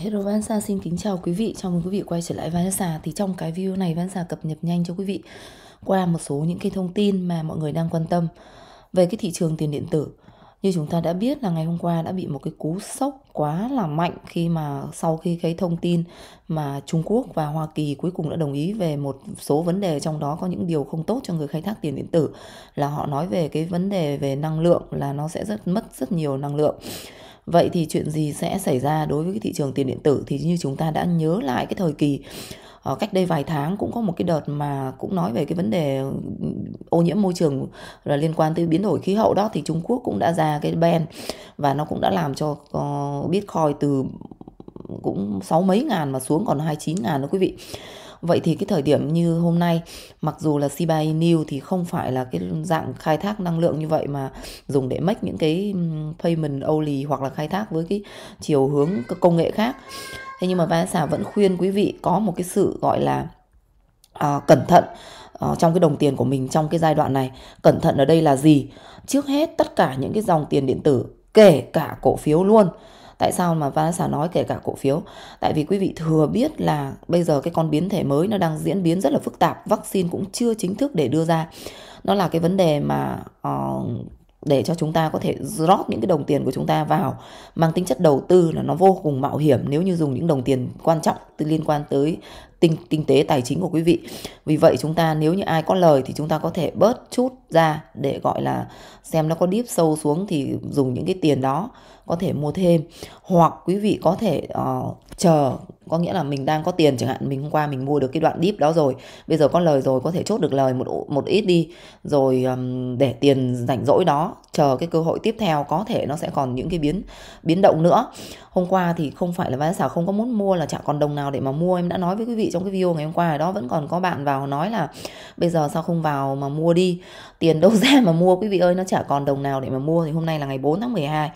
Hello Vansa xin kính chào quý vị, chào mừng quý vị quay trở lại Vansa Thì trong cái video này Vansa cập nhật nhanh cho quý vị qua một số những cái thông tin mà mọi người đang quan tâm về cái thị trường tiền điện tử Như chúng ta đã biết là ngày hôm qua đã bị một cái cú sốc quá là mạnh khi mà sau khi cái thông tin mà Trung Quốc và Hoa Kỳ cuối cùng đã đồng ý về một số vấn đề trong đó có những điều không tốt cho người khai thác tiền điện tử là họ nói về cái vấn đề về năng lượng là nó sẽ rất mất rất nhiều năng lượng Vậy thì chuyện gì sẽ xảy ra đối với cái thị trường tiền điện tử thì như chúng ta đã nhớ lại cái thời kỳ ờ, cách đây vài tháng cũng có một cái đợt mà cũng nói về cái vấn đề ừ, ô nhiễm môi trường là liên quan tới biến đổi khí hậu đó thì Trung Quốc cũng đã ra cái ban và nó cũng đã làm cho uh, Bitcoin từ cũng sáu mấy ngàn mà xuống còn 29 ngàn đó quý vị Vậy thì cái thời điểm như hôm nay, mặc dù là CBA New thì không phải là cái dạng khai thác năng lượng như vậy mà dùng để make những cái payment only hoặc là khai thác với cái chiều hướng công nghệ khác. Thế nhưng mà Vanessa vẫn khuyên quý vị có một cái sự gọi là uh, cẩn thận uh, trong cái đồng tiền của mình trong cái giai đoạn này. Cẩn thận ở đây là gì? Trước hết tất cả những cái dòng tiền điện tử kể cả cổ phiếu luôn tại sao mà Vanessa nói kể cả cổ phiếu tại vì quý vị thừa biết là bây giờ cái con biến thể mới nó đang diễn biến rất là phức tạp vaccine cũng chưa chính thức để đưa ra nó là cái vấn đề mà uh, để cho chúng ta có thể rót những cái đồng tiền của chúng ta vào mang tính chất đầu tư là nó vô cùng mạo hiểm nếu như dùng những đồng tiền quan trọng liên quan tới tinh tinh tế tài chính của quý vị. Vì vậy chúng ta nếu như ai có lời thì chúng ta có thể bớt chút ra để gọi là xem nó có deep sâu xuống thì dùng những cái tiền đó có thể mua thêm hoặc quý vị có thể uh, chờ có nghĩa là mình đang có tiền chẳng hạn mình hôm qua mình mua được cái đoạn deep đó rồi bây giờ có lời rồi có thể chốt được lời một một ít đi rồi um, để tiền rảnh rỗi đó chờ cái cơ hội tiếp theo có thể nó sẽ còn những cái biến biến động nữa hôm qua thì không phải là bán xảo không có muốn mua là chẳng còn đồng nào để mà mua em đã nói với quý vị trong cái video ngày hôm qua đó vẫn còn có bạn vào nói là bây giờ sao không vào mà mua đi tiền đâu ra mà mua quý vị ơi nó chả còn đồng nào để mà mua thì hôm nay là ngày 4 tháng 12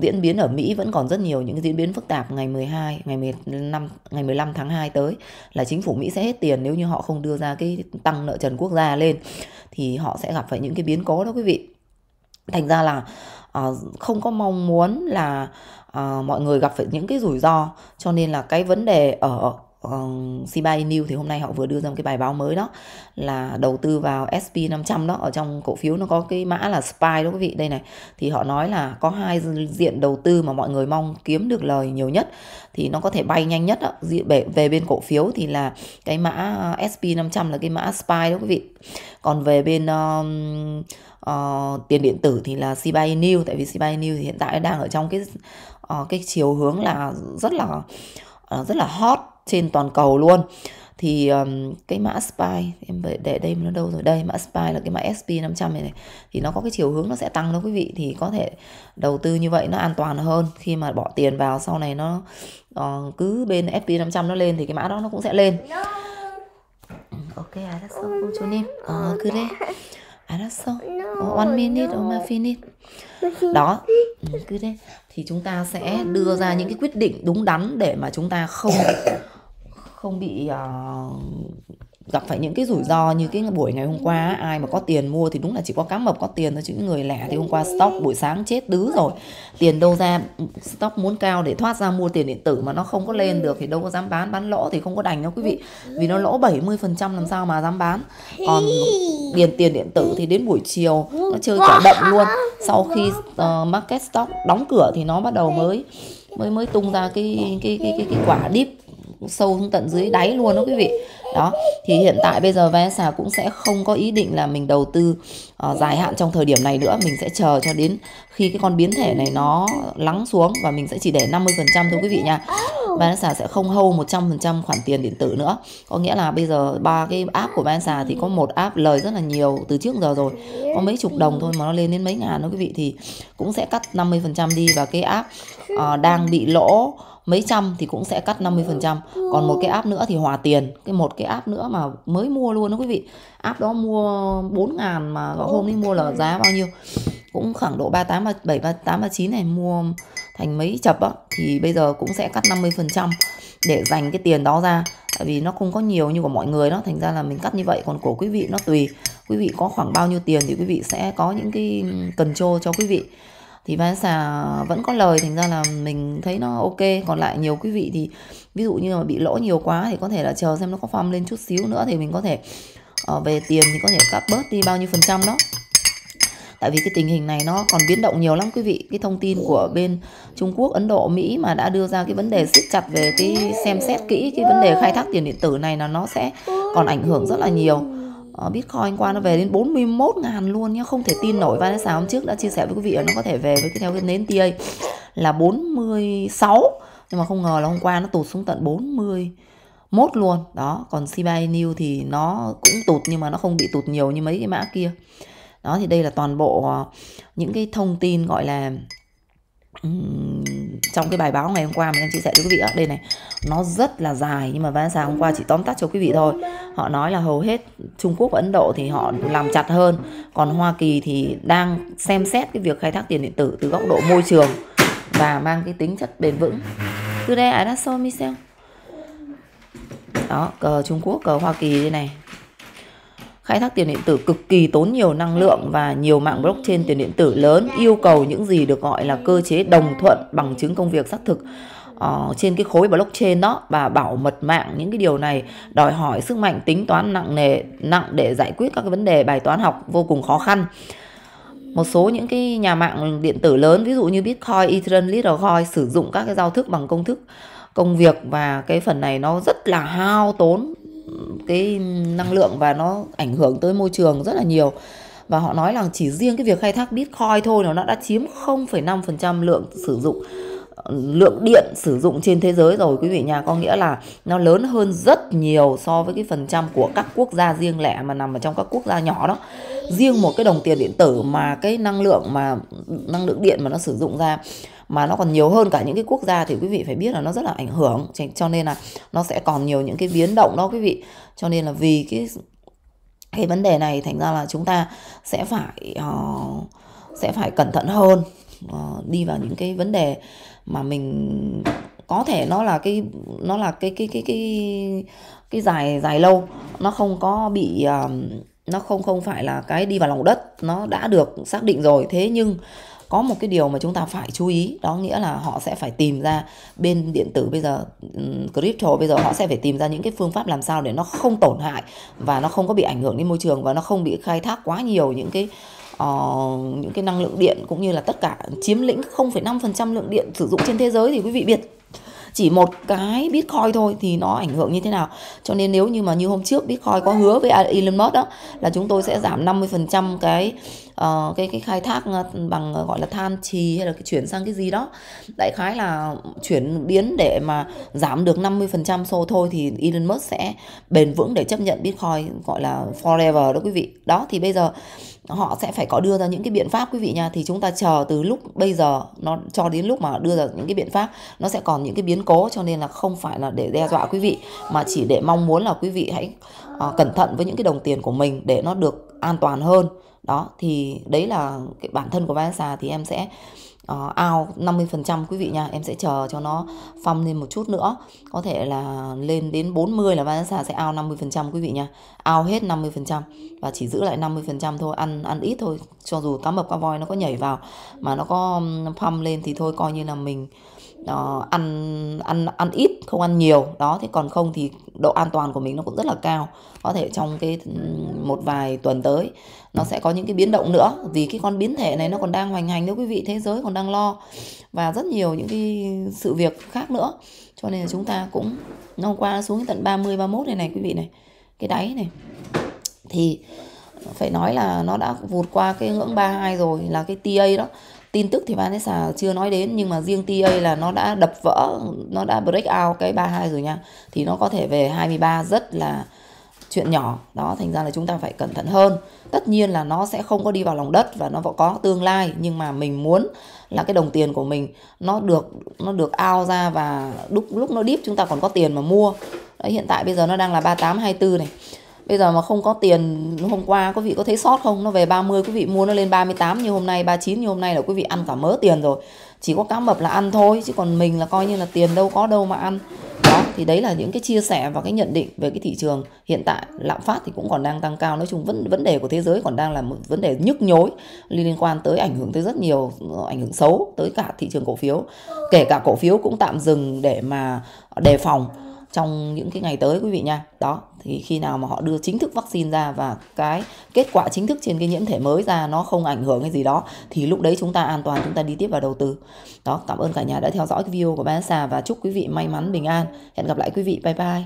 diễn biến ở Mỹ vẫn còn rất nhiều những cái diễn biến phức tạp ngày 12, ngày 15 ngày 15 tháng 2 tới là chính phủ Mỹ sẽ hết tiền nếu như họ không đưa ra cái tăng nợ trần quốc gia lên thì họ sẽ gặp phải những cái biến cố đó quý vị. Thành ra là uh, không có mong muốn là uh, mọi người gặp phải những cái rủi ro cho nên là cái vấn đề ở uh, CBI News thì hôm nay họ vừa đưa ra một cái bài báo mới đó là đầu tư vào SP500 đó ở trong cổ phiếu nó có cái mã là SPY đó quý vị đây này thì họ nói là có hai diện đầu tư mà mọi người mong kiếm được lời nhiều nhất thì nó có thể bay nhanh nhất đó. về bên cổ phiếu thì là cái mã uh, SP500 là cái mã SPY đó quý vị còn về bên uh, uh, tiền điện tử thì là CBI New tại vì CBI New thì hiện tại đang ở trong cái uh, cái chiều hướng là rất là Ờ, rất là hot trên toàn cầu luôn thì um, cái mã SPY em để đây nó đâu rồi đây mã SPY là cái mã SP 500 này, này thì nó có cái chiều hướng nó sẽ tăng đó quý vị thì có thể đầu tư như vậy nó an toàn hơn khi mà bỏ tiền vào sau này nó uh, cứ bên SP 500 nó lên thì cái mã đó nó cũng sẽ lên ừ, ok à that's so cool chú nim ờ cứ đấy 알았어. No, one minute, no. Oma finish. Đó, cứ thế. Thì chúng ta sẽ đưa ra những cái quyết định đúng đắn để mà chúng ta không không bị uh, gặp phải những cái rủi ro như cái buổi ngày hôm qua ai mà có tiền mua thì đúng là chỉ có cá mập có tiền thôi chứ người lẻ thì hôm qua stock buổi sáng chết đứ rồi tiền đâu ra stock muốn cao để thoát ra mua tiền điện tử mà nó không có lên được thì đâu có dám bán bán lỗ thì không có đành đâu quý vị vì nó lỗ 70 phần trăm làm sao mà dám bán còn điền tiền điện tử thì đến buổi chiều nó chơi cả đậm luôn sau khi uh, market stock đóng cửa thì nó bắt đầu mới mới mới tung ra cái cái cái cái, cái quả dip sâu tận dưới đáy luôn đó quý vị đó thì hiện tại bây giờ Vanessa cũng sẽ không có ý định là mình đầu tư uh, dài hạn trong thời điểm này nữa mình sẽ chờ cho đến khi cái con biến thể này nó lắng xuống và mình sẽ chỉ để 50% thôi quý vị nha Vanessa sẽ không hâu 100% khoản tiền điện tử nữa có nghĩa là bây giờ ba cái app của Vanessa thì có một app lời rất là nhiều từ trước giờ rồi có mấy chục đồng thôi mà nó lên đến mấy ngàn đó quý vị thì cũng sẽ cắt 50% đi và cái app uh, đang bị lỗ mấy trăm thì cũng sẽ cắt 50%. Còn một cái app nữa thì hòa tiền. Cái một cái app nữa mà mới mua luôn đó quý vị. App đó mua 4 ngàn mà hôm đi mua là giá bao nhiêu? Cũng khoảng độ 38, 37, 38, 39 này mua thành mấy chập á. Thì bây giờ cũng sẽ cắt 50% để dành cái tiền đó ra. Tại vì nó không có nhiều như của mọi người đó. Thành ra là mình cắt như vậy. Còn của quý vị nó tùy. Quý vị có khoảng bao nhiêu tiền thì quý vị sẽ có những cái cần trô cho quý vị thì bán xà vẫn có lời thành ra là mình thấy nó ok còn lại nhiều quý vị thì ví dụ như mà bị lỗ nhiều quá thì có thể là chờ xem nó có phong lên chút xíu nữa thì mình có thể uh, về tiền thì có thể cắt bớt đi bao nhiêu phần trăm đó tại vì cái tình hình này nó còn biến động nhiều lắm quý vị cái thông tin của bên Trung Quốc Ấn Độ Mỹ mà đã đưa ra cái vấn đề siết chặt về cái xem xét kỹ cái vấn đề khai thác tiền điện tử này là nó sẽ còn ảnh hưởng rất là nhiều uh, Bitcoin qua nó về đến 41 ngàn luôn nhá không thể tin nổi và sáng hôm trước đã chia sẻ với quý vị là nó có thể về với cái theo cái nến TA là 46 nhưng mà không ngờ là hôm qua nó tụt xuống tận 41 luôn đó còn CBI New thì nó cũng tụt nhưng mà nó không bị tụt nhiều như mấy cái mã kia đó thì đây là toàn bộ ờ, những cái thông tin gọi là trong cái bài báo ngày hôm qua mà em chia sẻ với quý vị ở đây này nó rất là dài nhưng mà sáng hôm qua chỉ tóm tắt cho quý vị thôi họ nói là hầu hết Trung Quốc và Ấn Độ thì họ làm chặt hơn còn Hoa Kỳ thì đang xem xét cái việc khai thác tiền điện tử từ góc độ môi trường và mang cái tính chất bền vững từ đây đã so Michel đó cờ Trung Quốc cờ Hoa Kỳ đây này khai thác tiền điện tử cực kỳ tốn nhiều năng lượng và nhiều mạng blockchain tiền điện tử lớn yêu cầu những gì được gọi là cơ chế đồng thuận bằng chứng công việc xác thực uh, trên cái khối blockchain đó và bảo mật mạng những cái điều này đòi hỏi sức mạnh tính toán nặng nề nặng để giải quyết các cái vấn đề bài toán học vô cùng khó khăn một số những cái nhà mạng điện tử lớn ví dụ như Bitcoin, Ethereum, Litecoin sử dụng các cái giao thức bằng công thức công việc và cái phần này nó rất là hao tốn cái năng lượng và nó ảnh hưởng tới môi trường rất là nhiều và họ nói rằng chỉ riêng cái việc khai thác bitcoin thôi nó đã chiếm 0,5% lượng sử dụng lượng điện sử dụng trên thế giới rồi quý vị nhà có nghĩa là nó lớn hơn rất nhiều so với cái phần trăm của các quốc gia riêng lẻ mà nằm ở trong các quốc gia nhỏ đó riêng một cái đồng tiền điện tử mà cái năng lượng mà năng lượng điện mà nó sử dụng ra mà nó còn nhiều hơn cả những cái quốc gia thì quý vị phải biết là nó rất là ảnh hưởng cho nên là nó sẽ còn nhiều những cái biến động đó quý vị cho nên là vì cái cái vấn đề này thành ra là chúng ta sẽ phải uh, sẽ phải cẩn thận hơn uh, đi vào những cái vấn đề mà mình có thể nó là cái nó là cái cái cái cái cái dài dài lâu nó không có bị uh, nó không không phải là cái đi vào lòng đất nó đã được xác định rồi thế nhưng có một cái điều mà chúng ta phải chú ý đó nghĩa là họ sẽ phải tìm ra bên điện tử bây giờ crypto bây giờ họ sẽ phải tìm ra những cái phương pháp làm sao để nó không tổn hại và nó không có bị ảnh hưởng đến môi trường và nó không bị khai thác quá nhiều những cái uh, những cái năng lượng điện cũng như là tất cả chiếm lĩnh 0,5% lượng điện sử dụng trên thế giới thì quý vị biết chỉ một cái bitcoin thôi thì nó ảnh hưởng như thế nào cho nên nếu như mà như hôm trước bitcoin có hứa với Elon Musk đó là chúng tôi sẽ giảm 50% cái uh, cái cái khai thác ờ, bằng ờ, gọi là than trì hay là cái chuyển sang cái gì đó đại khái là chuyển biến để mà giảm được 50% số thôi thì Elon Musk sẽ bền vững để chấp nhận Bitcoin gọi là forever đó quý vị đó thì bây giờ họ sẽ phải có đưa ra những cái biện pháp quý vị nha thì chúng ta chờ từ lúc bây giờ nó cho đến lúc mà đưa ra những cái biện pháp nó sẽ còn những cái biến cố cho nên là không phải là để đe dọa quý vị mà chỉ để mong muốn là quý vị hãy à, cẩn thận với những cái đồng tiền của mình để nó được an toàn hơn đó thì đấy là cái bản thân của Vanessa thì em sẽ uh, ao 50% quý vị nha em sẽ chờ cho nó phong lên một chút nữa có thể là lên đến 40 là Vanessa sẽ ao 50% quý vị nha ao hết 50% và chỉ giữ lại 50% thôi ăn ăn ít thôi cho dù cá mập cá voi nó có nhảy vào mà nó có phong lên thì thôi coi như là mình uh, ăn ăn ăn ít không ăn nhiều đó thế còn không thì độ an toàn của mình nó cũng rất là cao có thể trong cái một vài tuần tới nó sẽ có những cái biến động nữa vì cái con biến thể này nó còn đang hoành hành nếu quý vị thế giới còn đang lo và rất nhiều những cái sự việc khác nữa cho nên là chúng ta cũng nó hôm qua xuống tận 30 31 này này quý vị này cái đáy này thì phải nói là nó đã vụt qua cái ngưỡng 32 rồi là cái TA đó tin tức thì Vanessa chưa nói đến nhưng mà riêng TA là nó đã đập vỡ nó đã break out cái 32 rồi nha thì nó có thể về 23 rất là chuyện nhỏ đó thành ra là chúng ta phải cẩn thận hơn tất nhiên là nó sẽ không có đi vào lòng đất và nó có tương lai nhưng mà mình muốn là cái đồng tiền của mình nó được nó được ao ra và lúc lúc nó deep chúng ta còn có tiền mà mua Đấy, hiện tại bây giờ nó đang là 3824 này bây giờ mà không có tiền hôm qua quý vị có thấy sót không nó về 30 quý vị mua nó lên 38 như hôm nay 39 như hôm nay là quý vị ăn cả mớ tiền rồi chỉ có cá mập là ăn thôi chứ còn mình là coi như là tiền đâu có đâu mà ăn đó thì đấy là những cái chia sẻ và cái nhận định về cái thị trường hiện tại lạm phát thì cũng còn đang tăng cao nói chung vấn vấn đề của thế giới còn đang là một vấn đề nhức nhối liên quan tới ảnh hưởng tới rất nhiều ờ, ảnh hưởng xấu tới cả thị trường cổ phiếu kể cả cổ phiếu cũng tạm dừng để mà đề phòng trong những cái ngày tới quý vị nha đó thì khi nào mà họ đưa chính thức vaccine ra và cái kết quả chính thức trên cái nhiễm thể mới ra nó không ảnh hưởng cái gì đó thì lúc đấy chúng ta an toàn chúng ta đi tiếp vào đầu tư đó cảm ơn cả nhà đã theo dõi cái video của xà và chúc quý vị may mắn bình an hẹn gặp lại quý vị bye bye